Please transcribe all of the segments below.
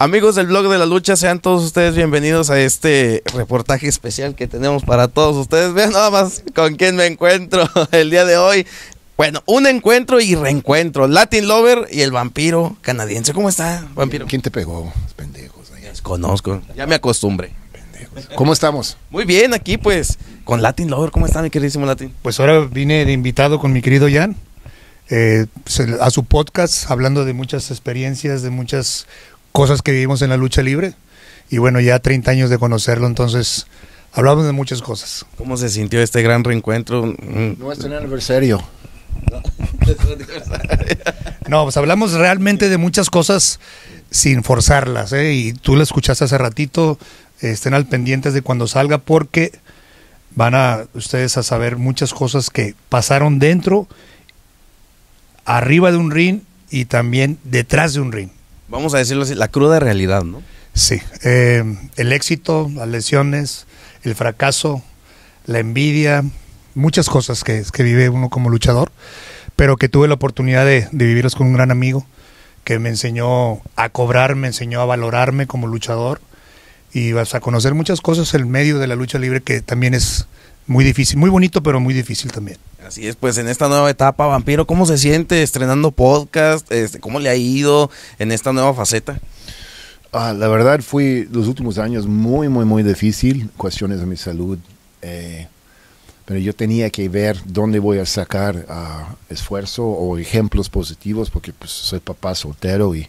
Amigos del blog de la lucha, sean todos ustedes bienvenidos a este reportaje especial que tenemos para todos ustedes. Vean nada más con quién me encuentro el día de hoy. Bueno, un encuentro y reencuentro. Latin Lover y el vampiro canadiense. ¿Cómo está, vampiro? ¿Quién te pegó? Pendejos. Conozco, ya me acostumbré. Pendejos. ¿Cómo estamos? Muy bien, aquí pues con Latin Lover. ¿Cómo está mi queridísimo Latin? Pues ahora vine de invitado con mi querido Jan. Eh, a su podcast hablando de muchas experiencias, de muchas cosas que vivimos en la lucha libre. Y bueno, ya 30 años de conocerlo, entonces hablamos de muchas cosas. ¿Cómo se sintió este gran reencuentro? No es Nuestro aniversario. No, pues hablamos realmente de muchas cosas sin forzarlas, ¿eh? y tú lo escuchaste hace ratito, estén al pendientes de cuando salga porque van a ustedes a saber muchas cosas que pasaron dentro, arriba de un ring y también detrás de un ring vamos a decirlo así, la cruda realidad, ¿no? Sí, eh, el éxito, las lesiones, el fracaso, la envidia, muchas cosas que, que vive uno como luchador, pero que tuve la oportunidad de, vivirlas con un gran amigo que me enseñó a cobrar, me enseñó a valorarme como luchador y vas a conocer muchas cosas el medio de la lucha libre que también es muy difícil, muy bonito, pero muy difícil también. Así es, pues en esta nueva etapa, Vampiro, ¿cómo se siente estrenando podcast? Este, ¿Cómo le ha ido en esta nueva faceta? Ah, la verdad fui los últimos años muy, muy, muy difícil, cuestiones de mi salud, eh, pero yo tenía que ver dónde voy a sacar ah, esfuerzo o ejemplos positivos, porque pues, soy papá soltero y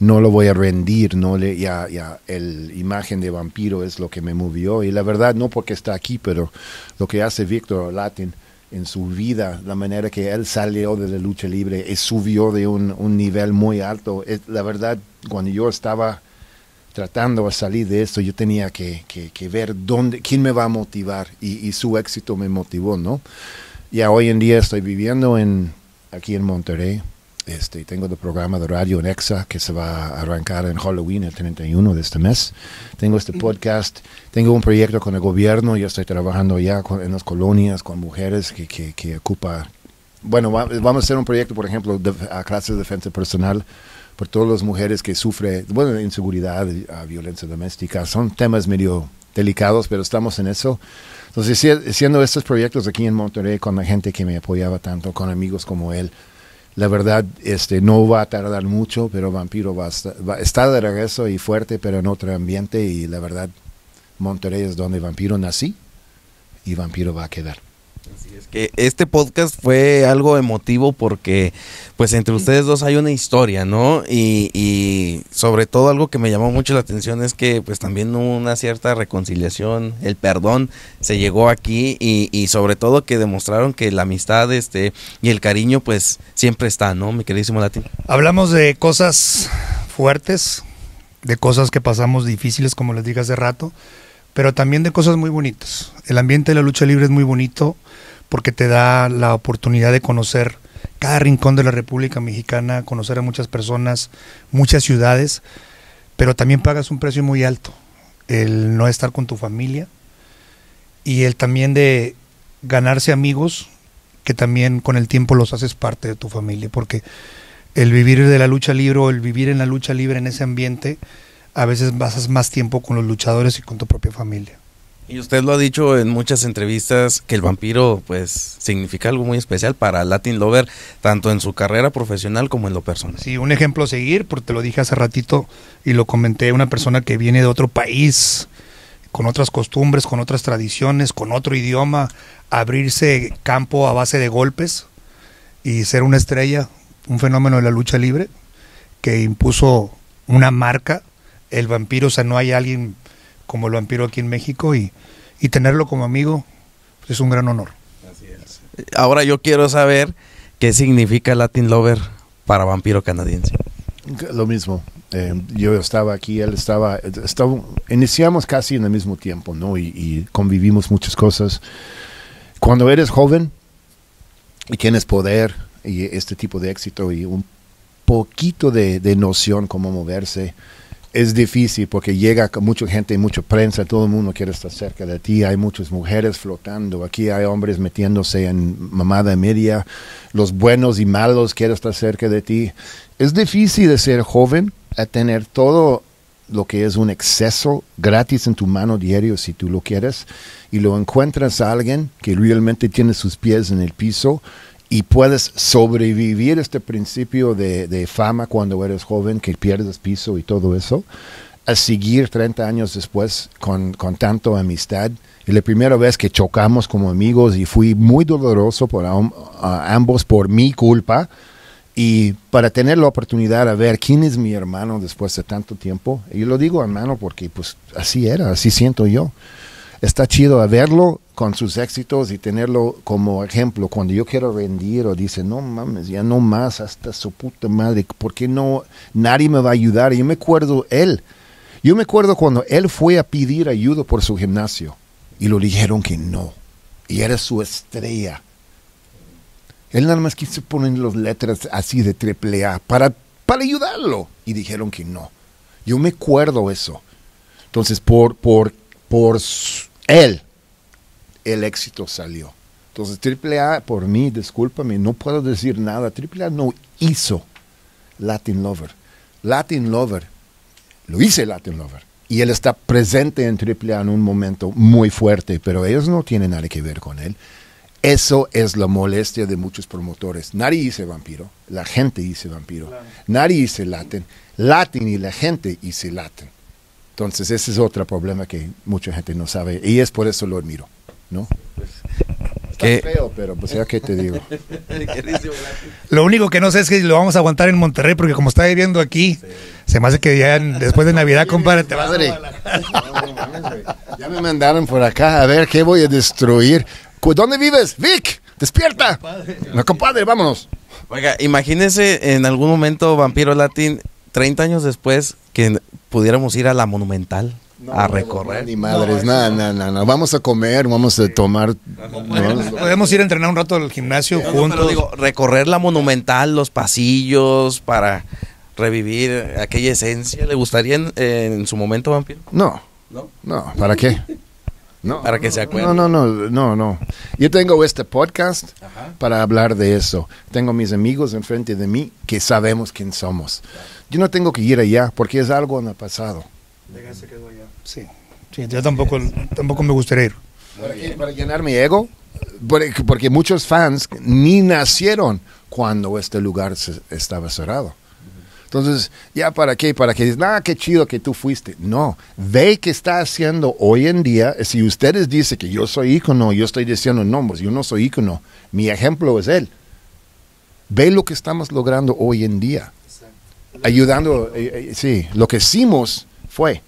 no lo voy a rendir, no le, ya, ya, el imagen de vampiro es lo que me movió y la verdad no porque está aquí, pero lo que hace Víctor Latin en su vida, la manera que él salió de la lucha libre y eh, subió de un, nivel muy alto. Es, la verdad, cuando yo estaba tratando de salir de esto, yo tenía que, ver dónde, quién me va a motivar y, su éxito me motivó, ¿no? Ya hoy en día estoy viviendo en, aquí en Monterrey, este, tengo el programa de radio Nexa que se va a arrancar en Halloween el 31 de este mes. Tengo este podcast. Tengo un proyecto con el gobierno. Yo estoy trabajando ya en las colonias con mujeres que, que, ocupa. Bueno, vamos a hacer un proyecto, por ejemplo, a clases de defensa personal por todas las mujeres que sufren, bueno, inseguridad, ah, violencia doméstica. Son temas medio delicados, pero estamos en eso. Entonces, haciendo estos proyectos aquí en Monterrey con la gente que me apoyaba tanto, con amigos como él la verdad este, no va a tardar mucho, pero Vampiro va estar, va de regreso y fuerte, pero en otro ambiente y la verdad Monterrey es donde Vampiro nació y Vampiro va a quedar. Así es que este podcast fue algo emotivo porque pues entre ustedes dos hay una historia, ¿no? Y, y, sobre todo algo que me llamó mucho la atención es que pues también hubo una cierta reconciliación, el perdón se llegó aquí y, y sobre todo que demostraron que la amistad este y el cariño pues siempre está, ¿no? Mi queridísimo Latín. Hablamos de cosas fuertes, de cosas que pasamos difíciles como les dije hace rato pero también de cosas muy bonitas. El ambiente de la lucha libre es muy bonito porque te da la oportunidad de conocer cada rincón de la República Mexicana, conocer a muchas personas, muchas ciudades, pero también pagas un precio muy alto, el no estar con tu familia y el también de ganarse amigos que también con el tiempo los haces parte de tu familia, porque el vivir de la lucha libre o el vivir en la lucha libre en ese ambiente a veces pasas más tiempo con los luchadores y con tu propia familia. Y usted lo ha dicho en muchas entrevistas que el vampiro pues significa algo muy especial para Latin Lover, tanto en su carrera profesional como en lo personal. Sí, un ejemplo a seguir, porque te lo dije hace ratito y lo comenté, una persona que viene de otro país, con otras costumbres, con otras tradiciones, con otro idioma, abrirse campo a base de golpes y ser una estrella, un fenómeno de la lucha libre que impuso una marca el vampiro, o sea, no hay alguien como el vampiro aquí en México y, y tenerlo como amigo pues, es un gran honor. Eh, ahora yo quiero saber qué significa Latin Lover para vampiro canadiense. Lo mismo. Eh, yo estaba aquí, él estaba, estaba, iniciamos casi en el mismo tiempo, ¿no? Y, convivimos muchas cosas. Cuando eres joven y tienes poder y este tipo de éxito y un poquito de, de noción cómo moverse, es difícil porque llega mucha gente, y mucha prensa, todo el mundo quiere estar cerca de ti, hay muchas mujeres flotando, aquí hay hombres metiéndose en mamada media, los buenos y malos quieren estar cerca de ti. Es difícil de ser joven a tener todo lo que es un exceso gratis en tu mano diario si tú lo quieres y lo encuentras a alguien que realmente tiene sus pies en el piso y puedes sobrevivir este principio de, de, fama cuando eres joven, que pierdes piso y todo eso, a seguir 30 años después con, con tanto amistad. Y la primera vez que chocamos como amigos y fui muy doloroso a ambos por mi culpa. Y para tener la oportunidad de ver quién es mi hermano después de tanto tiempo, y lo digo hermano porque pues así era, así siento yo, está chido verlo con sus éxitos y tenerlo como ejemplo. Cuando yo quiero rendir o dice, no mames, ya no más, hasta su puta madre, ¿por no? Nadie me va a ayudar. Yo me acuerdo él. Yo me acuerdo cuando él fue a pedir ayuda por su gimnasio y lo dijeron que no. Y era su estrella. Él nada más quiso poner las letras así de triple A para, para ayudarlo. Y dijeron que no. Yo me acuerdo eso. Entonces, por, por, por él, el éxito salió. Entonces AAA, por mí, discúlpame, no puedo decir nada. AAA no hizo Latin Lover. Latin Lover, lo hice Latin Lover. Y él está presente en AAA en un momento muy fuerte, pero ellos no tienen nada que ver con él. Eso es la molestia de muchos promotores. Nadie dice vampiro, la gente dice vampiro. Nadie hizo Latin. Latin y la gente hizo Latin. Entonces ese es otro problema que mucha gente no sabe y es por eso lo admiro. ¿no? Pues, está feo, pero pues ya que te digo. lo único que no sé es que lo vamos a aguantar en Monterrey, porque como está viviendo aquí, se me hace que ya después de Navidad, compadre, te vas ya me mandaron por acá, a ver qué voy a destruir. ¿Dónde vives? ¡Vic! ¡Despierta! no, compadre, vámonos. Oiga, imagínese en algún momento, Vampiro Latin, 30 años después, que pudiéramos ir a la Monumental a recorrer. ni madres, nada, nada, nada. Vamos a comer, vamos a tomar. Podemos ir a entrenar un rato al gimnasio juntos. Pero digo, recorrer la monumental, los pasillos, para revivir aquella esencia. ¿Le gustaría en, su momento, vampiro? No. ¿No? No, ¿para qué? No, para que se acuerde. No, no, no, no, no. Yo tengo este podcast para hablar de eso. Tengo mis amigos enfrente de mí que sabemos quién somos. Yo no tengo que ir allá porque es algo en el pasado. ¿Déjense que allá. Sí. sí yo tampoco, tampoco me gustaría ir. Para, llenar mi ego, porque muchos fans ni nacieron cuando este lugar estaba cerrado. Entonces, ¿ya para qué? Para que digas, ah, qué chido que tú fuiste. No, ve que está haciendo hoy en día. Si ustedes dicen que yo soy ícono, yo estoy diciendo, nombres. yo no soy ícono. Mi ejemplo es él. Ve lo que estamos logrando hoy en día. Ayudando, eh, eh, sí, lo que hicimos fue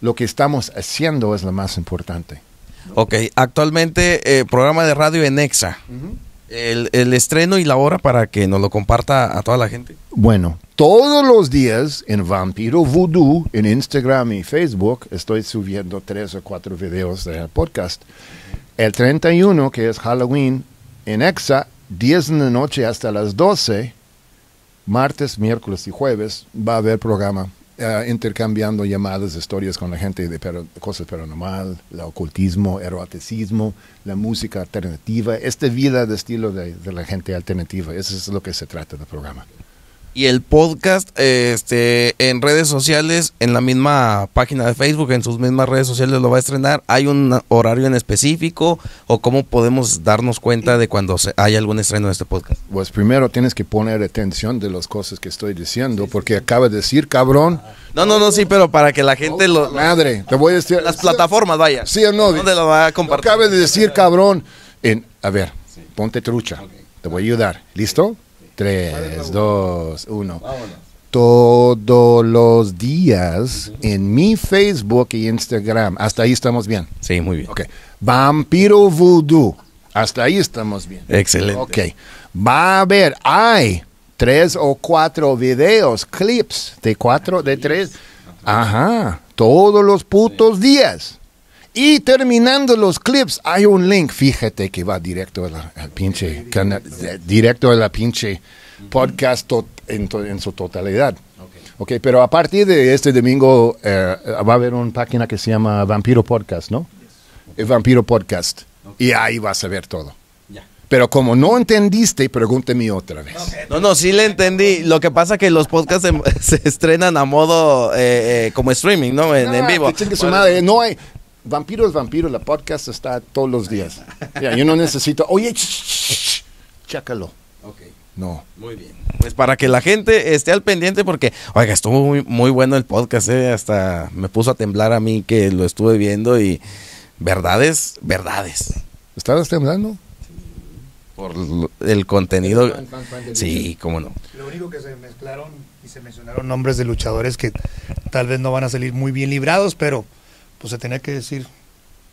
lo que estamos haciendo es lo más importante. Ok, actualmente eh, programa de radio en EXA. el, el, estreno y la hora para que nos lo comparta a toda la gente. Bueno, todos los días en Vampiro Voodoo, en Instagram y Facebook, estoy subiendo tres o cuatro videos del podcast. El 31, que es Halloween, en EXA, 10 de la noche hasta las 12, martes, miércoles y jueves, va a haber programa eh, intercambiando llamadas, historias con la gente de cosas paranormal, el ocultismo, eroticismo, la música alternativa, esta vida de estilo de la gente alternativa. Eso es lo que se trata del programa y el podcast este, en redes sociales, en la misma página de Facebook, en sus mismas redes sociales lo va a estrenar. ¿Hay un horario en específico o cómo podemos darnos cuenta de cuando se, hay algún estreno de este podcast? Pues primero tienes que poner atención de las cosas que estoy diciendo, porque acaba de decir, cabrón. No, no, no, sí, pero para que la gente lo... Madre, te voy a decir... Las plataformas, vaya. Sí o no. ¿Dónde lo va a compartir? Acaba de decir, cabrón. En, a ver, ponte trucha. Te voy a ayudar. ¿Listo? 3, 2, 1. Todos los días en mi Facebook y Instagram. Hasta ahí estamos bien. Sí, muy bien. Ok. Vampiro Voodoo. Hasta ahí estamos bien. Excelente. Ok. Va a haber, hay tres o cuatro videos, clips de cuatro, de tres. Ajá. Todos los putos días. Y terminando los clips, hay un link, fíjate que va directo a la, al pinche, directo a la pinche podcast en, su totalidad. ok, pero a partir de este domingo eh, va a haber una página que se llama Vampiro Podcast, ¿no? Vampiro Podcast. Y ahí vas a ver todo. Pero como no entendiste, pregúnteme otra vez. No, no, sí le entendí. Lo que pasa es que los podcasts se, estrenan a modo eh, eh, como streaming, ¿no? En, ah, vivo. no hay, Vampiros, vampiro, la podcast está todos los días. yo no necesito, oye, chácalo. No. Muy bien. Pues para que la gente esté al pendiente, porque, oiga, estuvo muy, muy bueno el podcast, eh, hasta me puso a temblar a mí que lo estuve viendo y verdades, verdades. ¿Estabas temblando? por el contenido. sí, cómo no. Lo único que se mezclaron y se mencionaron nombres de luchadores que tal vez no van a salir muy bien librados, pero pues se tenía que decir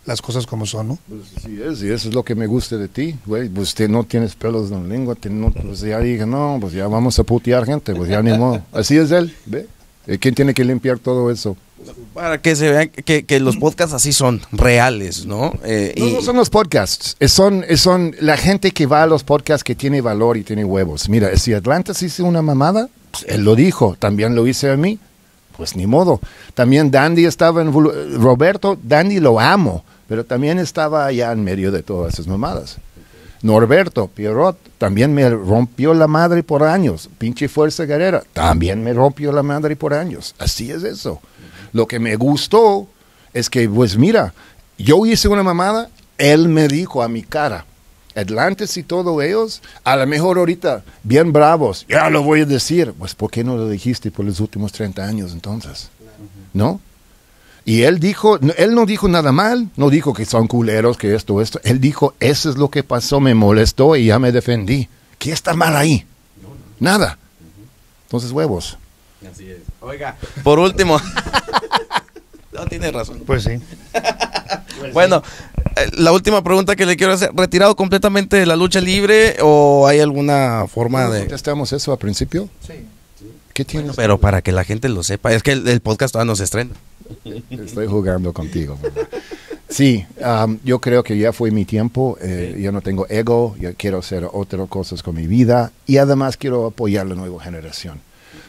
las cosas como son, ¿no? Pues sí es, y eso es lo que me gusta de ti, güey. Pues no tienes pelos en la lengua, pues ya dije, no, pues ya vamos a putear gente, pues ya ni modo. Así es él, ¿ve? Eh, ¿Quién tiene que limpiar todo eso? Para que se vean que, los podcasts así son reales, ¿no? Eh, no, no, son los podcasts, son, son la gente que va a los podcasts que tiene valor y tiene huevos. Mira, si Atlantis hizo una mamada, pues, él lo dijo, también lo hice a mí, pues ni modo. También Dandy estaba en... Roberto, Dandy lo amo, pero también estaba allá en medio de todas esas mamadas. Norberto Pierrot también me rompió la madre por años. Pinche Fuerza Guerrera también me rompió la madre por años. Así es eso. Lo que me gustó es que, pues mira, yo hice una mamada, él me dijo a mi cara, Atlantis y todo ellos, a lo mejor ahorita, bien bravos, ya lo voy a decir. Pues, ¿por qué no lo dijiste por los últimos 30 años entonces? ¿No? Y él dijo, él no dijo nada mal, no dijo que son culeros, que esto, esto. Él dijo, eso es lo que pasó, me molestó y ya me defendí. ¿Qué está mal ahí? Nada. Entonces, huevos. Así es. Oiga, por último. no, tiene razón. Pues sí. bueno, eh, la última pregunta que le quiero hacer, ¿retirado completamente de la lucha libre o hay alguna forma de... ¿Contestamos eso al principio? Sí. ¿Qué tienes? pero para que la gente lo sepa, es que el, podcast todavía no se estrena. Estoy jugando contigo. Sí, yo creo que ya fue mi tiempo. Eh, yo no tengo ego. Yo quiero hacer otras cosas con mi vida. Y además quiero apoyar la nueva generación.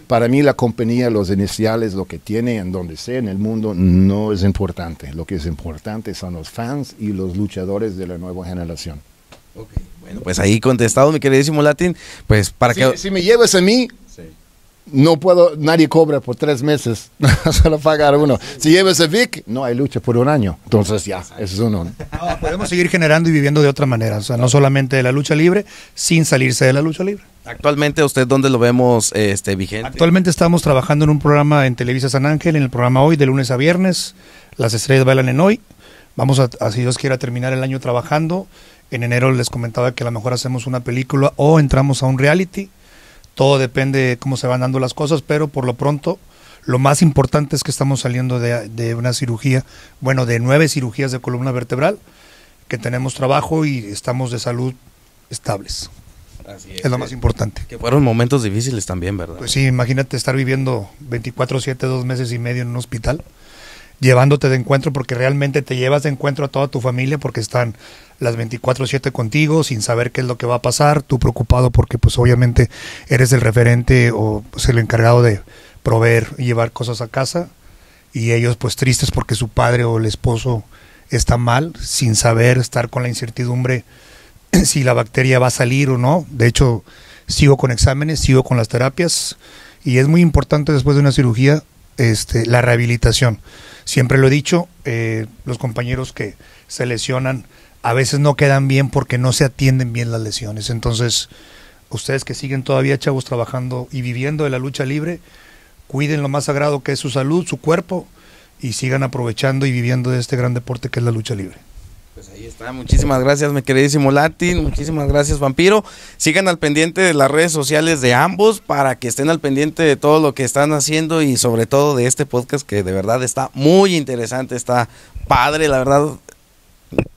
Para mí la compañía, los iniciales, lo que tiene en donde sea en el mundo, no es importante. Lo que es importante son los fans y los luchadores de la nueva generación. Ok, Bueno, pues ahí contestado, mi queridísimo Latin. Pues para si, que... Si me llevas a mí, no puedo, nadie cobra por tres meses, solo pagar uno. Si llevas a Vic, no hay lucha por un año. Entonces ya, eso es uno. podemos seguir generando y viviendo de otra manera, o sea, no solamente de la lucha libre, sin salirse de la lucha libre. Actualmente, ¿usted dónde lo vemos este, vigente? Actualmente estamos trabajando en un programa en Televisa San Ángel, en el programa Hoy, de lunes a viernes. Las estrellas bailan en Hoy. Vamos a, si Dios quiera, terminar el año trabajando. En enero les comentaba que a lo mejor hacemos una película o entramos a un reality. Todo depende de cómo se van dando las cosas, pero por lo pronto lo más importante es que estamos saliendo de una cirugía, bueno, de nueve cirugías de columna vertebral, que tenemos trabajo y estamos de salud estables es, lo más importante. Que fueron momentos difíciles también, ¿verdad? Pues sí, imagínate estar viviendo 24-7, dos meses y medio en un hospital, llevándote de encuentro, porque realmente te llevas de encuentro a toda tu familia, porque están las 24-7 contigo, sin saber qué es lo que va a pasar, tú preocupado porque pues obviamente eres el referente o pues, el encargado de proveer y llevar cosas a casa, y ellos pues tristes porque su padre o el esposo está mal, sin saber, estar con la incertidumbre si la bacteria va a salir o no. De hecho, sigo con exámenes, sigo con las terapias y es muy importante después de una cirugía este, la rehabilitación. Siempre lo he dicho, eh, los compañeros que se lesionan a veces no quedan bien porque no se atienden bien las lesiones. Entonces, ustedes que siguen todavía, chavos, trabajando y viviendo de la lucha libre, cuiden lo más sagrado que es su salud, su cuerpo, y sigan aprovechando y viviendo de este gran deporte que es la lucha libre. Pues ahí está, muchísimas gracias mi queridísimo Latin, muchísimas gracias Vampiro. Sigan al pendiente de las redes sociales de ambos para que estén al pendiente de todo lo que están haciendo y sobre todo de este podcast que de verdad está muy interesante, está padre, la verdad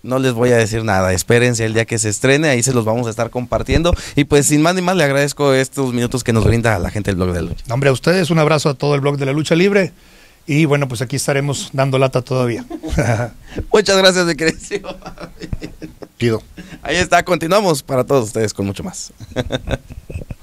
no les voy a decir nada, espérense el día que se estrene, ahí se los vamos a estar compartiendo. Y pues sin más ni más, le agradezco estos minutos que nos brinda la gente del Blog de la Lucha. Hombre, a ustedes un abrazo a todo el Blog de la Lucha Libre. Y bueno, pues aquí estaremos dando lata todavía. Muchas gracias, de querido. Pido. Ahí está, continuamos para todos ustedes con mucho más.